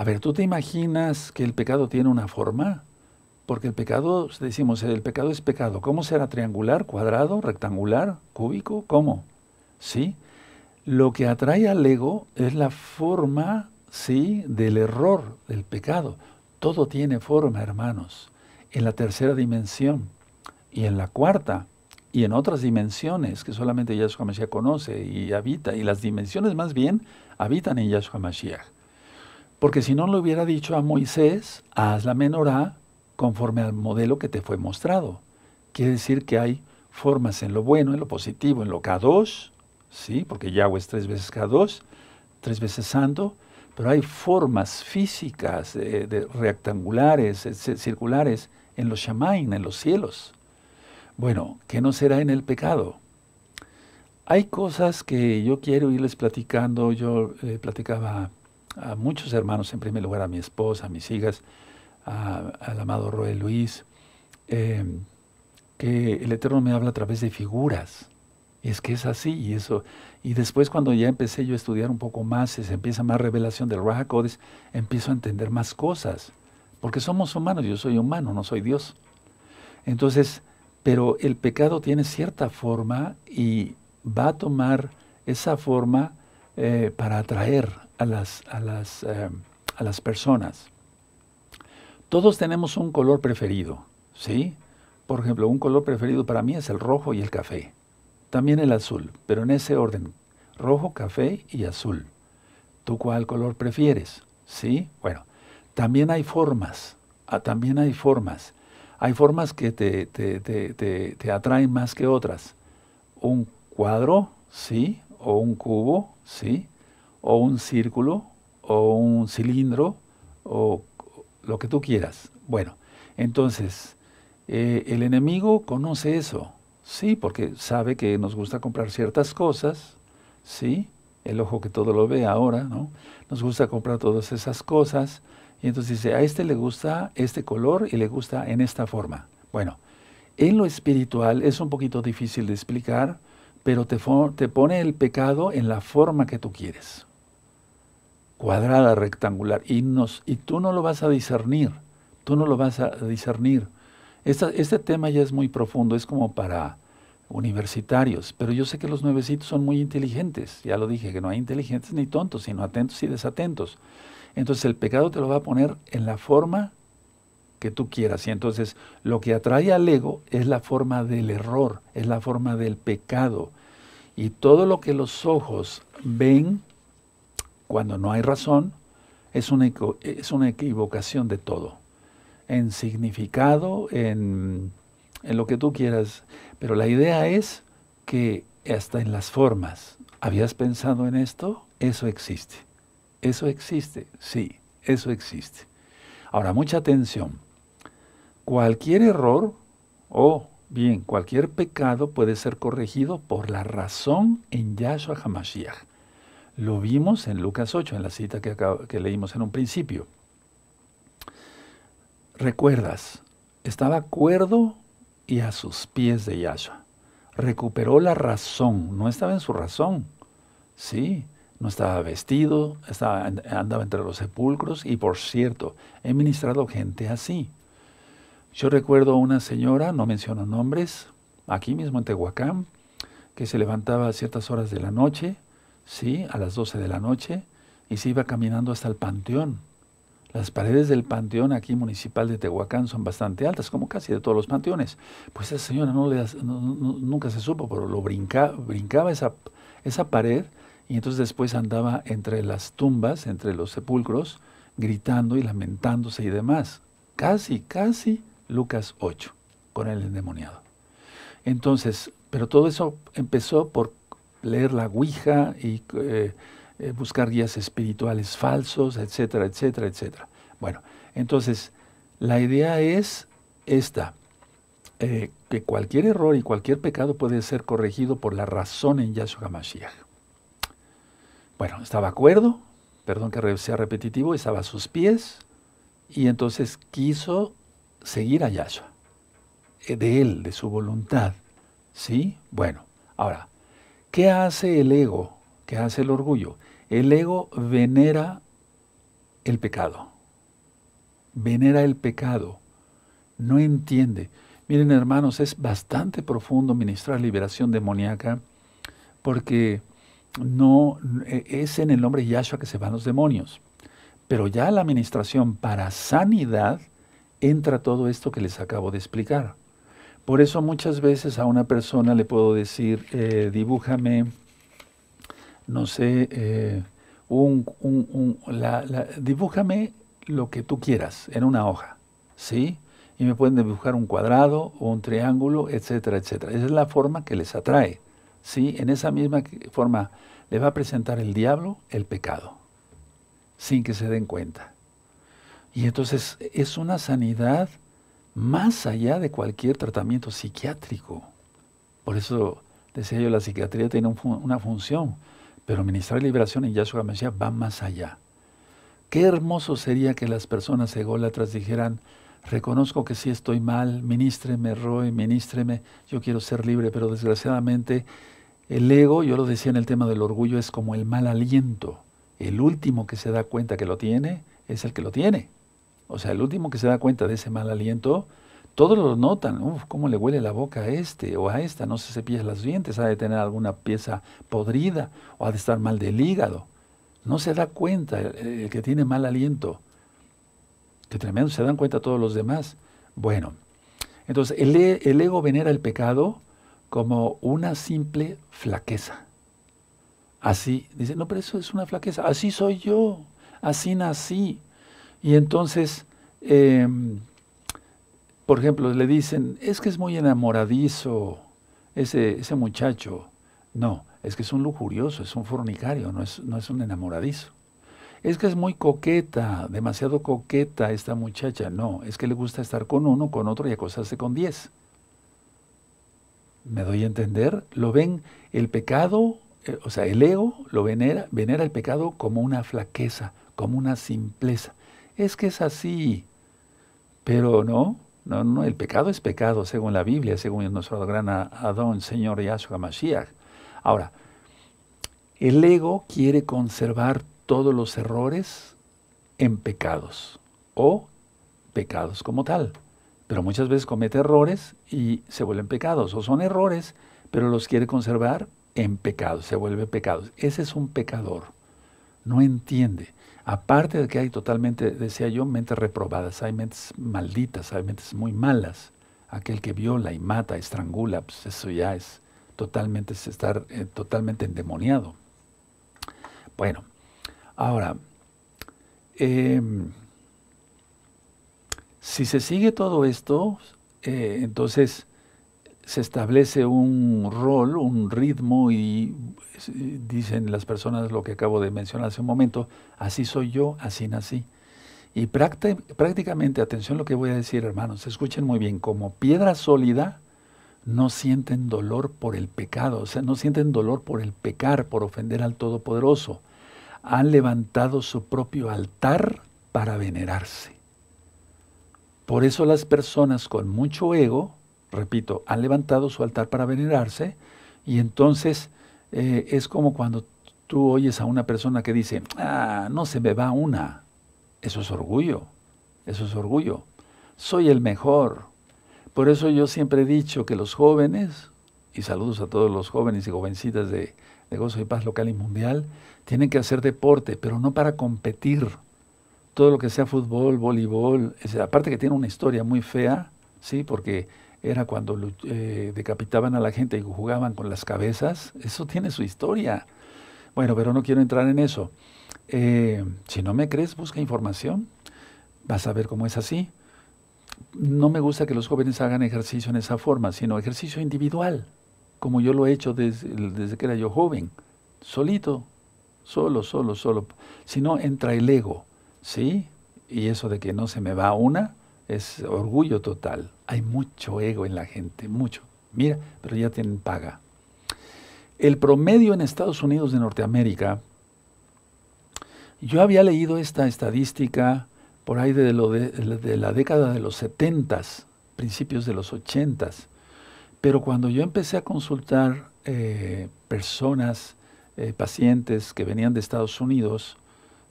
a ver, ¿tú te imaginas que el pecado tiene una forma? Porque el pecado, decimos, el pecado es pecado. ¿Cómo será? ¿Triangular, cuadrado, rectangular, cúbico? ¿Cómo? ¿Sí? Lo que atrae al ego es la forma, sí, del error, del pecado. Todo tiene forma, hermanos. En la tercera dimensión y en la cuarta y en otras dimensiones que solamente Yahshua Mashiach conoce y habita. Y las dimensiones más bien habitan en Yahshua Mashiach. Porque si no lo hubiera dicho a Moisés, haz la menorá conforme al modelo que te fue mostrado. Quiere decir que hay formas en lo bueno, en lo positivo, en lo K2, ¿sí? porque Yahweh es tres veces K2, tres veces santo, pero hay formas físicas, rectangulares, eh, circulares, en los shamain, en los cielos. Bueno, ¿qué no será en el pecado? Hay cosas que yo quiero irles platicando. Yo eh, platicaba a muchos hermanos, en primer lugar a mi esposa, a mis hijas, al amado Roy Luis, eh, que el Eterno me habla a través de figuras. Y es que es así, y eso. Y después, cuando ya empecé yo a estudiar un poco más, se empieza más revelación del Raja empiezo a entender más cosas. Porque somos humanos, yo soy humano, no soy Dios. Entonces, pero el pecado tiene cierta forma y va a tomar esa forma eh, para atraer a las, a las, eh, a las personas. Todos tenemos un color preferido, ¿sí? Por ejemplo, un color preferido para mí es el rojo y el café. También el azul, pero en ese orden, rojo, café y azul. ¿Tú cuál color prefieres? ¿Sí? Bueno, también hay formas, ah, también hay formas. Hay formas que te, te atraen más que otras. Un cuadro, ¿sí? o un cubo, ¿sí? O un círculo, o un cilindro, o lo que tú quieras. Bueno, entonces, eh, el enemigo conoce eso, ¿sí? Porque sabe que nos gusta comprar ciertas cosas, ¿sí? El ojo que todo lo ve ahora, ¿no? Nos gusta comprar todas esas cosas. Y entonces dice, a este le gusta este color y le gusta en esta forma. Bueno, en lo espiritual es un poquito difícil de explicar pero te, pone el pecado en la forma que tú quieres, cuadrada, rectangular, himnos. y tú no lo vas a discernir, tú no lo vas a discernir. este tema ya es muy profundo, es como para universitarios, pero yo sé que los nuevecitos son muy inteligentes, ya lo dije, que no hay inteligentes ni tontos, sino atentos y desatentos. Entonces el pecado te lo va a poner en la forma que tú quieras. Y entonces lo que atrae al ego es la forma del error, es la forma del pecado. Y todo lo que los ojos ven cuando no hay razón es una, es una equivocación de todo. En significado, en, en lo que tú quieras. Pero la idea es que hasta en las formas. ¿Habías pensado en esto? Eso existe. Eso existe. Sí, eso existe. Ahora, mucha atención. Cualquier error o Bien, cualquier pecado puede ser corregido por la razón en Yahshua HaMashiach. Lo vimos en Lucas 8, en la cita que, que leímos en un principio. Recuerdas, estaba cuerdo y a sus pies de Yahshua. Recuperó la razón, no estaba en su razón. Sí, no estaba vestido, estaba, andaba entre los sepulcros y por cierto, he ministrado gente así yo recuerdo a una señora, no menciono nombres, aquí mismo en Tehuacán, que se levantaba a ciertas horas de la noche, sí, a las 12 de la noche, y se iba caminando hasta el panteón. Las paredes del panteón aquí municipal de Tehuacán son bastante altas, como casi de todos los panteones. Pues esa señora no, le, nunca se supo, pero lo brincaba esa, esa pared y entonces después andaba entre las tumbas, entre los sepulcros, gritando y lamentándose y demás. Casi, casi Lucas 8, con el endemoniado. Entonces, pero todo eso empezó por leer la Ouija y eh, eh, buscar guías espirituales falsos, etcétera, etcétera, etcétera. Bueno, entonces, la idea es esta, eh, que cualquier error y cualquier pecado puede ser corregido por la razón en Yahshua HaMashiach. Bueno, estaba acuerdo, perdón que sea repetitivo, estaba a sus pies y entonces quiso seguir a Yahshua, eh, de Él, de su voluntad. ¿Sí? Bueno, ahora, ¿qué hace el ego? ¿Qué hace el orgullo? El ego venera el pecado. Venera el pecado. No entiende. Miren, hermanos, es bastante profundo ministrar liberación demoníaca porque no eh, es en el nombre de Yahshua que se van los demonios. Pero ya la administración para sanidad entra todo esto que les acabo de explicar. Por eso muchas veces a una persona le puedo decir, eh, dibújame, no sé, eh, un, un, un la, dibújame lo que tú quieras en una hoja, ¿sí? Y me pueden dibujar un cuadrado o un triángulo, etcétera, etcétera. Esa es la forma que les atrae, ¿sí? En esa misma forma le va a presentar el diablo el pecado, sin que se den cuenta. Y entonces es una sanidad más allá de cualquier tratamiento psiquiátrico. Por eso decía yo, la psiquiatría tiene una función, pero ministrar liberación en Yahshua Mesías va más allá. Qué hermoso sería que las personas ególatras dijeran, reconozco que sí estoy mal, ministreme, roe, ministreme, yo quiero ser libre, pero desgraciadamente el ego, yo lo decía en el tema del orgullo, es como el mal aliento. El último que se da cuenta que lo tiene es el que lo tiene. O sea, el último que se da cuenta de ese mal aliento, todos lo notan, Uf, cómo le huele la boca a este o a esta, no se cepilla las dientes, ha de tener alguna pieza podrida o ha de estar mal del hígado. No se da cuenta el, que tiene mal aliento. Qué tremendo, se dan cuenta todos los demás. Bueno, entonces el, e, el ego venera el pecado como una simple flaqueza. Así, dice, no, pero eso es una flaqueza, así soy yo, así nací, y entonces, em, por ejemplo, le dicen, es que es muy enamoradizo ese, ese muchacho. No, es que es un lujurioso, es un fornicario, no es, no es un enamoradizo. Es que es muy coqueta, demasiado coqueta esta muchacha. No, es que le gusta estar con uno, con otro y acosarse con diez. ¿Me doy a entender? Lo ven el pecado, eh, o sea, el ego lo venera, venera el pecado como una flaqueza, como una simpleza, es que es así. Pero no, no, el pecado es pecado según la Biblia, según nuestro gran Adón, Señor Yahshua Mashiach. Ahora, el ego quiere conservar todos los errores en pecados o pecados como tal. Pero muchas veces comete errores y se vuelven pecados, o son errores, pero los quiere conservar en pecados, se vuelve pecados. Ese es un pecador. No entiende. Aparte de que hay totalmente, decía yo, mentes reprobadas, hay mentes malditas, hay mentes muy malas. Aquel que viola y mata, estrangula, pues eso ya es totalmente estar eh, totalmente endemoniado. Bueno, ahora, em, si se sigue todo esto, eh, entonces se establece un rol, un ritmo y eh, dicen las personas lo que acabo de mencionar hace un momento, así soy yo, así nací. Y prácticamente, atención a lo que voy a decir hermanos, escuchen muy bien, como piedra sólida no sienten dolor por el pecado, o sea, no sienten dolor por el pecar, por ofender al Todopoderoso. Han levantado su propio altar para venerarse. Por eso las personas con mucho ego repito, han levantado su altar para venerarse y entonces eh, es como cuando tú oyes a una persona que dice, ah, no se me va una. Eso es orgullo, eso es orgullo. Soy el mejor. Por eso yo siempre he dicho que los jóvenes, y saludos a todos los jóvenes y jovencitas de, de Gozo y Paz local y mundial, tienen que hacer deporte, pero no para competir. Todo lo que sea fútbol, voleibol, es, aparte que tiene una historia muy fea, ¿sí? porque era cuando eh, decapitaban a la gente y jugaban con las cabezas. Eso tiene su historia. Bueno, pero no quiero entrar en eso. Eh, si no me crees, busca información. Vas a ver cómo es así. No me gusta que los jóvenes hagan ejercicio en esa forma, sino ejercicio individual, como yo lo he hecho desde, desde que era yo joven, solito, solo, solo, solo. Si no, entra el ego, ¿sí? Y eso de que no se me va una, es orgullo total. Hay mucho ego en la gente, mucho. Mira, pero ya tienen paga. El promedio en Estados Unidos de Norteamérica, yo había leído esta estadística por ahí de, de, la década de los 70, principios de los 80, pero cuando yo empecé a consultar eh, personas, eh, pacientes que venían de Estados Unidos,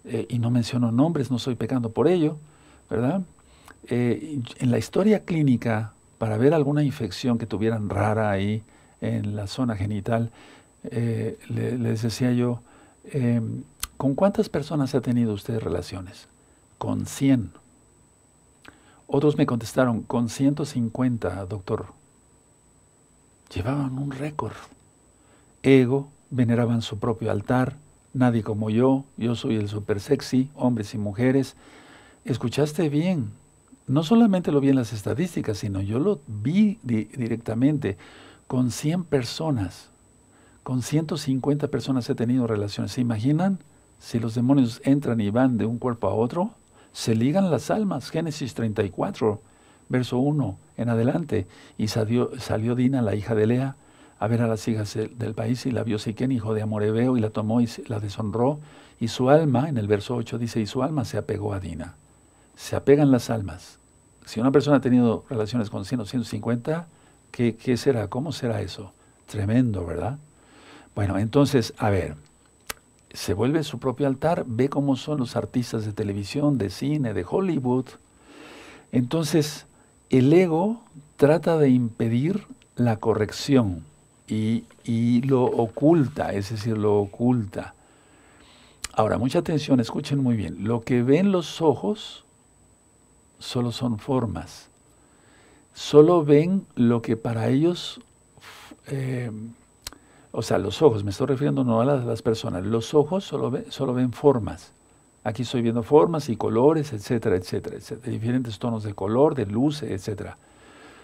eh, y no menciono nombres, no estoy pecando por ello, ¿verdad? Eh, en la historia clínica, para ver alguna infección que tuvieran rara ahí en la zona genital, eh, le, les decía yo, em, ¿con cuántas personas ha tenido usted relaciones? Con 100. Otros me contestaron, con 150, doctor. Llevaban un récord. Ego, veneraban su propio altar, nadie como yo, yo soy el super sexy, hombres y mujeres. Escuchaste bien, no solamente lo vi en las estadísticas, sino yo lo vi directamente con 100 personas, con 150 personas he tenido relaciones. ¿Se imaginan? Si los demonios entran y van de un cuerpo a otro, se ligan las almas. Génesis 34, verso 1 en adelante. Y salió, salió Dina, la hija de Lea, a ver a las hijas del país y la vio Siquén, hijo de Amorebeo, y la tomó y la deshonró. Y su alma, en el verso 8 dice, y su alma se apegó a Dina se apegan las almas. Si una persona ha tenido relaciones con 100 o 150, ¿qué, será? ¿Cómo será eso? Tremendo, ¿verdad? Bueno, entonces, a ver, se vuelve su propio altar, ve cómo son los artistas de televisión, de cine, de Hollywood. Entonces, el ego trata de impedir la corrección y, y lo oculta, es decir, lo oculta. Ahora, mucha atención, escuchen muy bien. Lo que ven los ojos solo son formas. Solo ven lo que para ellos, eh, o sea, los ojos, me estoy refiriendo no a las, personas, los ojos solo, ven formas. Aquí estoy viendo formas y colores, etcétera, etcétera, etcétera, diferentes tonos de color, de luz, etcétera.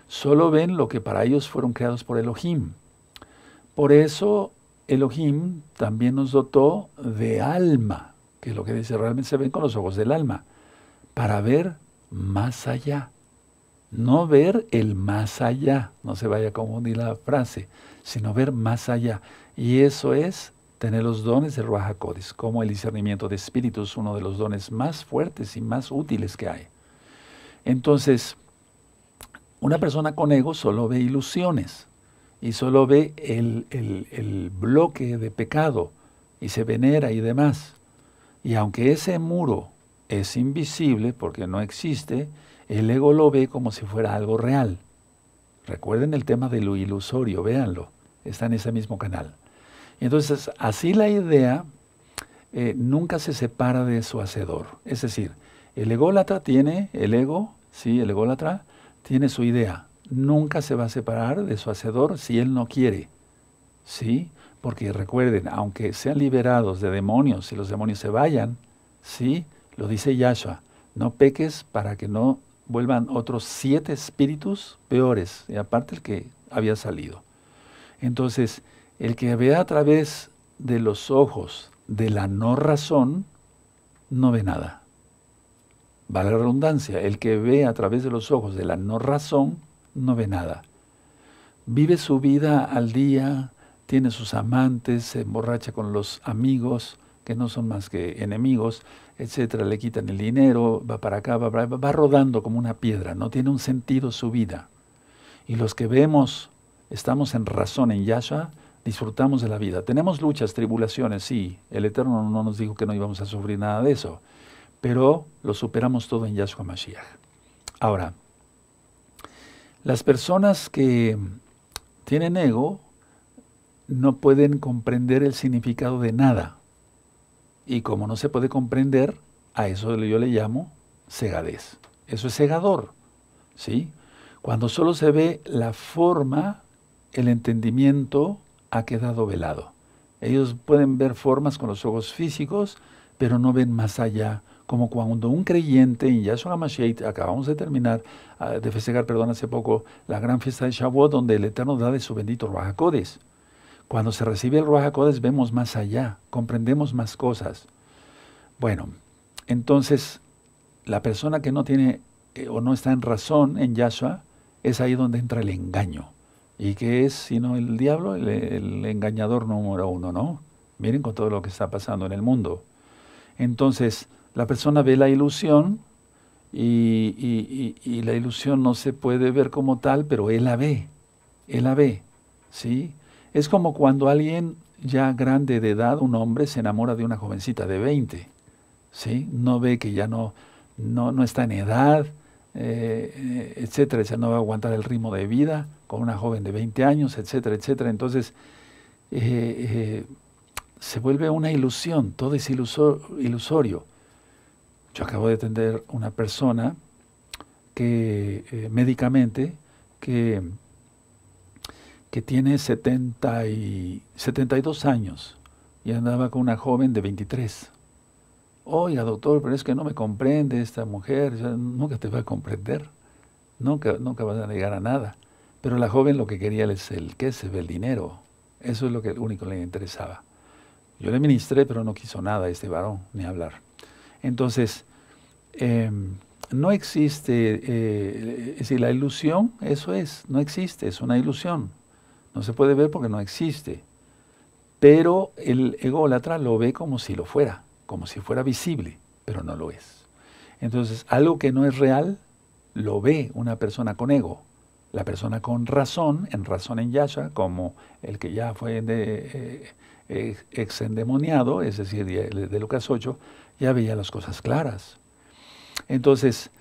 Solo ven lo que para ellos fueron creados por Elohim. Por eso Elohim también nos dotó de alma, que es lo que dice realmente se ven con los ojos del alma, para ver más allá. No ver el más allá, no se vaya a confundir la frase, sino ver más allá. Y eso es tener los dones de Ruajacodis, como el discernimiento de espíritus, uno de los dones más fuertes y más útiles que hay. Entonces, una persona con ego solo ve ilusiones y solo ve el, bloque de pecado y se venera y demás. Y aunque ese muro es invisible porque no existe, el ego lo ve como si fuera algo real. Recuerden el tema de lo ilusorio, véanlo, está en ese mismo canal. Entonces, así la idea eh, nunca se separa de su hacedor. Es decir, el ególatra tiene, el ego, sí, el ególatra tiene su idea. Nunca se va a separar de su hacedor si él no quiere. ¿Sí? Porque recuerden, aunque sean liberados de demonios y si los demonios se vayan, ¿sí? Lo dice Yahshua, no peques para que no vuelvan otros siete espíritus peores, y aparte el que había salido. Entonces, el que vea a través de los ojos de la no razón, no ve nada. Vale la redundancia, el que ve a través de los ojos de la no razón, no ve nada. Vive su vida al día, tiene sus amantes, se emborracha con los amigos, que no son más que enemigos, etcétera, le quitan el dinero, va para acá, va va rodando como una piedra, no tiene un sentido su vida. Y los que vemos, estamos en razón en Yahshua, disfrutamos de la vida. Tenemos luchas, tribulaciones, sí, el Eterno no nos dijo que no íbamos a sufrir nada de eso, pero lo superamos todo en Yahshua Mashiach. Ahora, las personas que tienen ego no pueden comprender el significado de nada. Y como no se puede comprender, a eso yo le llamo cegadez. Eso es cegador. ¿sí? Cuando solo se ve la forma, el entendimiento ha quedado velado. Ellos pueden ver formas con los ojos físicos, pero no ven más allá. Como cuando un creyente en Yahshua Mashiach, acabamos de terminar, ah, de festejar, perdón, hace poco, la gran fiesta de Shavuot, donde el Eterno da de su bendito Rahakodes. Cuando se recibe el Ruach vemos más allá, comprendemos más cosas. Bueno, entonces la persona que no tiene eh, o no está en razón en Yahshua, es ahí donde entra el engaño. ¿Y qué es sino el diablo? El, engañador número uno, ¿no? Miren con todo lo que está pasando en el mundo. Entonces, la persona ve la ilusión y, la ilusión no se puede ver como tal, pero él la ve, él la ve, ¿sí? Es como cuando alguien ya grande de edad, un hombre, se enamora de una jovencita de 20. ¿sí? No ve que ya no, no, está en edad, etc. Eh, eh, etcétera, ya no va a aguantar el ritmo de vida con una joven de 20 años, etcétera, etcétera. Entonces, eh, se vuelve una ilusión, todo es ilusorio. Yo acabo de atender una persona que médicamente que que tiene y 72 años y andaba con una joven de 23. Oiga, doctor, pero es que no me comprende esta mujer, nunca te va a comprender, nunca, nunca vas a llegar a nada. Pero la joven lo que quería es el que se ve el dinero, eso es lo que el único le interesaba. Yo le ministré, pero no quiso nada a este varón, ni hablar. Entonces, em, no existe, eh, es decir, la ilusión, eso es, no existe, es una ilusión. No se puede ver porque no existe. Pero el ególatra lo ve como si lo fuera, como si fuera visible, pero no lo es. Entonces, algo que no es real lo ve una persona con ego. La persona con razón, en razón en Yasha, como el que ya fue de, eh, exendemoniado, es decir, de, de Lucas 8, ya veía las cosas claras. Entonces,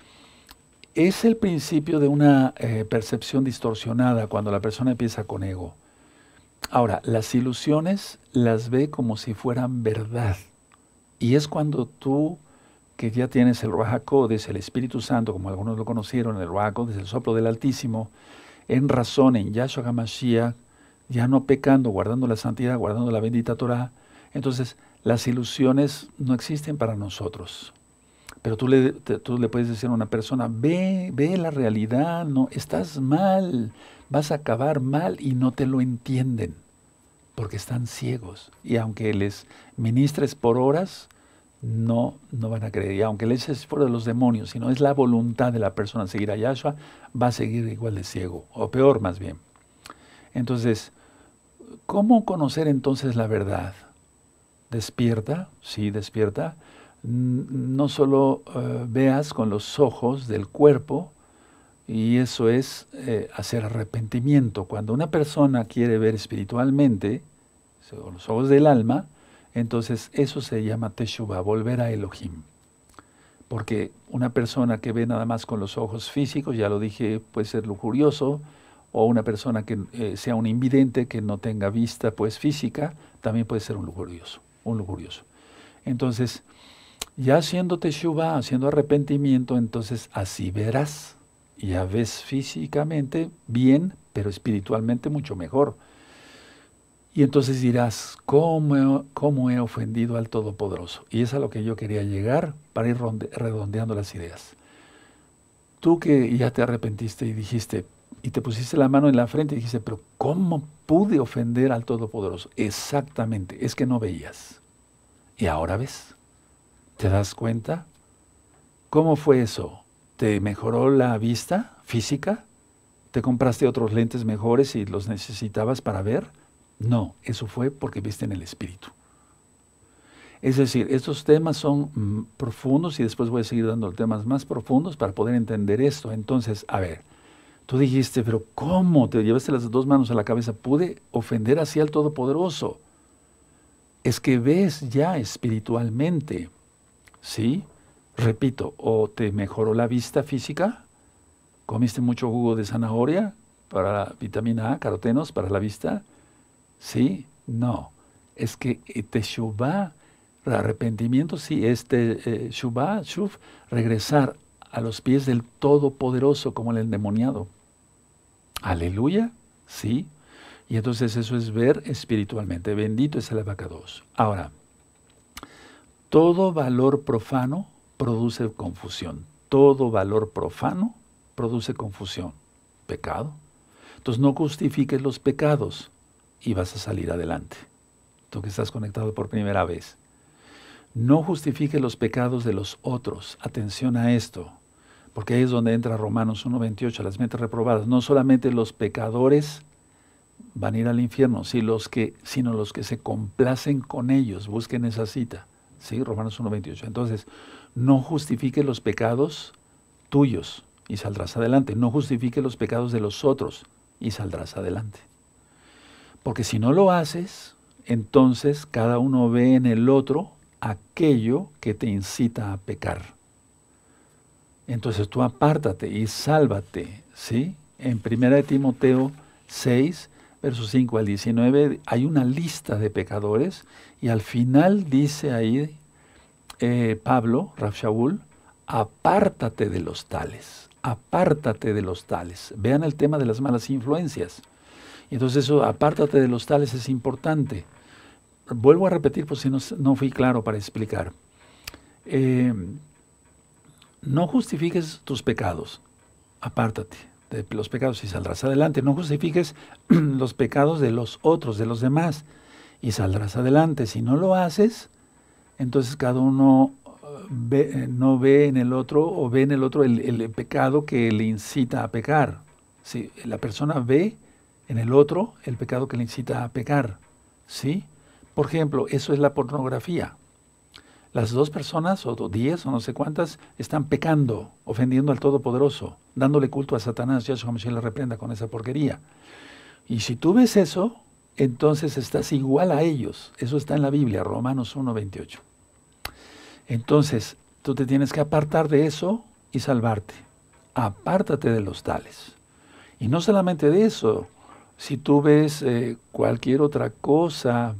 es el principio de una eh, percepción distorsionada cuando la persona empieza con ego. Ahora, las ilusiones las ve como si fueran verdad. Y es cuando tú, que ya tienes el es el Espíritu Santo, como algunos lo conocieron, el desde el soplo del Altísimo, en razón, en Yahshua HaMashiach, ya no pecando, guardando la santidad, guardando la bendita Torah, entonces las ilusiones no existen para nosotros. Pero tú le, tú le puedes decir a una persona, ve, ve la realidad, no, estás mal, vas a acabar mal y no te lo entienden, porque están ciegos. Y aunque les ministres por horas, no, no van a creer. Y aunque les eches fuera de los demonios, si no es la voluntad de la persona seguir a Yahshua, va a seguir igual de ciego, o peor más bien. Entonces, ¿cómo conocer entonces la verdad? ¿Despierta? Sí, despierta no solo eh, veas con los ojos del cuerpo, y eso es eh, hacer arrepentimiento. Cuando una persona quiere ver espiritualmente, con los ojos del alma, entonces eso se llama teshuva volver a Elohim. Porque una persona que ve nada más con los ojos físicos, ya lo dije, puede ser lujurioso, o una persona que eh, sea un invidente que no tenga vista pues física, también puede ser un lujurioso, un lujurioso. Entonces, ya haciéndote teshuva, haciendo arrepentimiento, entonces así verás. Ya ves físicamente bien, pero espiritualmente mucho mejor. Y entonces dirás, ¿cómo, ¿cómo he ofendido al Todopoderoso? Y es a lo que yo quería llegar para ir redondeando las ideas. Tú que ya te arrepentiste y dijiste, y te pusiste la mano en la frente y dijiste, pero ¿cómo pude ofender al Todopoderoso? Exactamente, es que no veías. Y ahora ves. ¿Te das cuenta? ¿Cómo fue eso? ¿Te mejoró la vista física? ¿Te compraste otros lentes mejores y los necesitabas para ver? No, eso fue porque viste en el espíritu. Es decir, estos temas son mm, profundos y después voy a seguir dando temas más profundos para poder entender esto. Entonces, a ver, tú dijiste, pero ¿cómo? Te llevaste las dos manos a la cabeza. Pude ofender así al Todopoderoso. Es que ves ya espiritualmente. ¿sí? Repito, o te mejoró la vista física, comiste mucho jugo de zanahoria para vitamina A, carotenos para la vista, ¿sí? No, es que eh, te shubá, arrepentimiento, sí, este eh, shuf, regresar a los pies del Todopoderoso como el endemoniado. Aleluya, sí. Y entonces eso es ver espiritualmente. Bendito es el abacados. Ahora, todo valor profano produce confusión. Todo valor profano produce confusión. Pecado. Entonces no justifiques los pecados y vas a salir adelante. Tú que estás conectado por primera vez. No justifiques los pecados de los otros. Atención a esto. Porque ahí es donde entra Romanos 1.28, las mentes reprobadas. No solamente los pecadores van a ir al infierno, sino los que, sino los que se complacen con ellos. Busquen esa cita. ¿sí? Romanos 1.28. Entonces, no justifique los pecados tuyos y saldrás adelante. No justifique los pecados de los otros y saldrás adelante. Porque si no lo haces, entonces cada uno ve en el otro aquello que te incita a pecar. Entonces tú apártate y sálvate, ¿sí? En 1 Timoteo 6, versos 5 al 19, hay una lista de pecadores y al final dice ahí eh, Pablo, Rafshaul, apártate de los tales, apártate de los tales. Vean el tema de las malas influencias. Entonces eso, apártate de los tales es importante. Vuelvo a repetir por si no, no fui claro para explicar. Eh, no justifiques tus pecados, apártate los pecados y saldrás adelante. No justifiques los pecados de los otros, de los demás, y saldrás adelante. Si no lo haces, entonces cada uno eh, eh, no ve en el otro o ve en el otro el, pecado que le incita a pecar. Si La persona ve en el otro el pecado que le incita a pecar. ¿sí? Por ejemplo, eso es la pornografía las dos personas, o diez, o no sé cuántas, están pecando, ofendiendo al Todopoderoso, dándole culto a Satanás, Yahshua Mashiach le reprenda con esa porquería. Y si tú ves eso, entonces estás igual a ellos. Eso está en la Biblia, Romanos 1.28. Entonces, tú te tienes que apartar de eso y salvarte. Apártate de los tales. Y no solamente de eso, si tú ves eh, cualquier otra cosa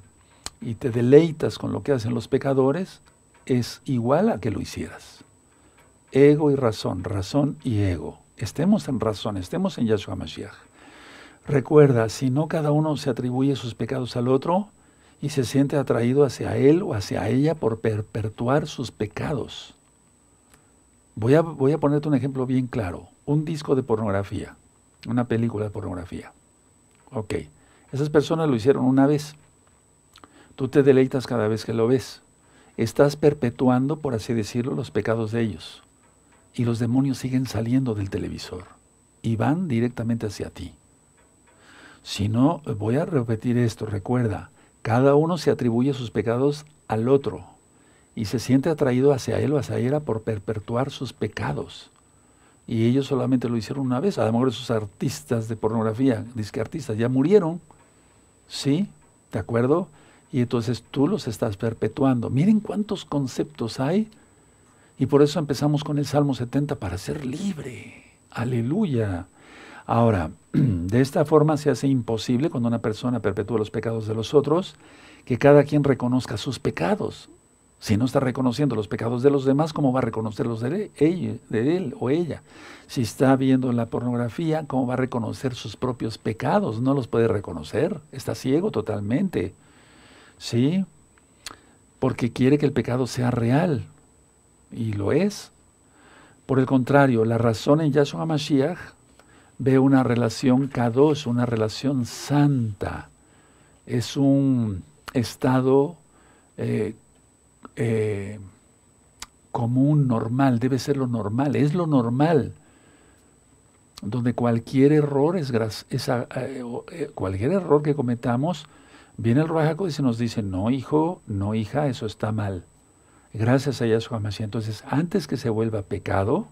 y te deleitas con lo que hacen los pecadores, es igual a que lo hicieras. Ego y razón, razón y ego. Estemos en razón, estemos en Yahshua Mashiach. Recuerda, si no cada uno se atribuye sus pecados al otro y se siente atraído hacia él o hacia ella por perpetuar sus pecados. Voy a, voy a ponerte un ejemplo bien claro. Un disco de pornografía, una película de pornografía. Ok, esas personas lo hicieron una vez. Tú te deleitas cada vez que lo ves estás perpetuando, por así decirlo, los pecados de ellos. Y los demonios siguen saliendo del televisor y van directamente hacia ti. Si no, voy a repetir esto, recuerda, cada uno se atribuye sus pecados al otro y se siente atraído hacia él o hacia ella por perpetuar sus pecados. Y ellos solamente lo hicieron una vez. A lo mejor esos artistas de pornografía, disque artistas, ya murieron. ¿Sí? ¿De acuerdo? y entonces tú los estás perpetuando. Miren cuántos conceptos hay y por eso empezamos con el Salmo 70 para ser libre. Aleluya. Ahora, de esta forma se hace imposible cuando una persona perpetúa los pecados de los otros que cada quien reconozca sus pecados. Si no está reconociendo los pecados de los demás, ¿cómo va a reconocer los de él, de él o ella? Si está viendo la pornografía, ¿cómo va a reconocer sus propios pecados? No los puede reconocer, está ciego totalmente. ¿sí? Porque quiere que el pecado sea real, y lo es. Por el contrario, la razón en Yahshua Mashiach ve una relación k una relación santa. Es un estado eh, eh, común, normal, debe ser lo normal, es lo normal. Donde cualquier error es, eh, cualquier error que cometamos Viene el rojaco y se nos dice, no hijo, no hija, eso está mal. Gracias a Yahshua HaMashiach. Entonces, antes que se vuelva pecado,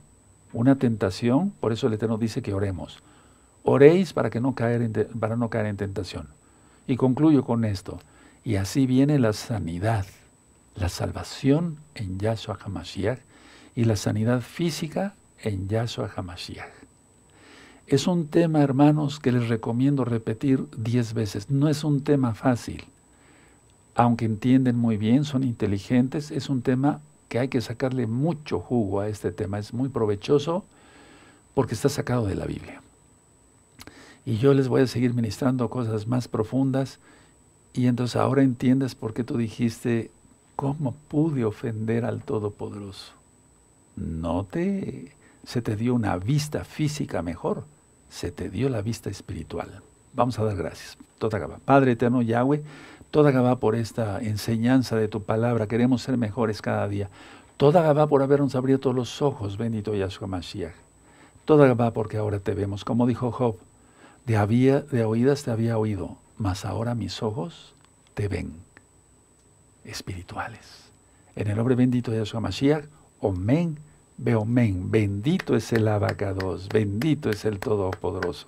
una tentación, por eso el Eterno dice que oremos. Oréis para, que no caer para no caer en tentación. Y concluyo con esto. Y así viene la sanidad, la salvación en Yahshua Hamashiach y la sanidad física en Yahshua Hamashiach. Es un tema, hermanos, que les recomiendo repetir diez veces. No es un tema fácil. Aunque entienden muy bien, son inteligentes, es un tema que hay que sacarle mucho jugo a este tema. Es muy provechoso porque está sacado de la Biblia. Y yo les voy a seguir ministrando cosas más profundas. Y entonces ahora entiendes por qué tú dijiste, ¿cómo pude ofender al Todopoderoso? No te, se te dio una vista física mejor se te dio la vista espiritual. Vamos a dar gracias. Totagaba. Padre eterno Yahweh, Totagaba por esta enseñanza de tu palabra. Queremos ser mejores cada día. Totagaba por habernos abierto los ojos, bendito Yahshua Mashiach. Totagaba porque ahora te vemos. Como dijo Job, de, había, de oídas te había oído, mas ahora mis ojos te ven. Espirituales. En el nombre bendito de Yahshua Mashiach. Amén men, bendito es el Abacados, bendito es el Todopoderoso.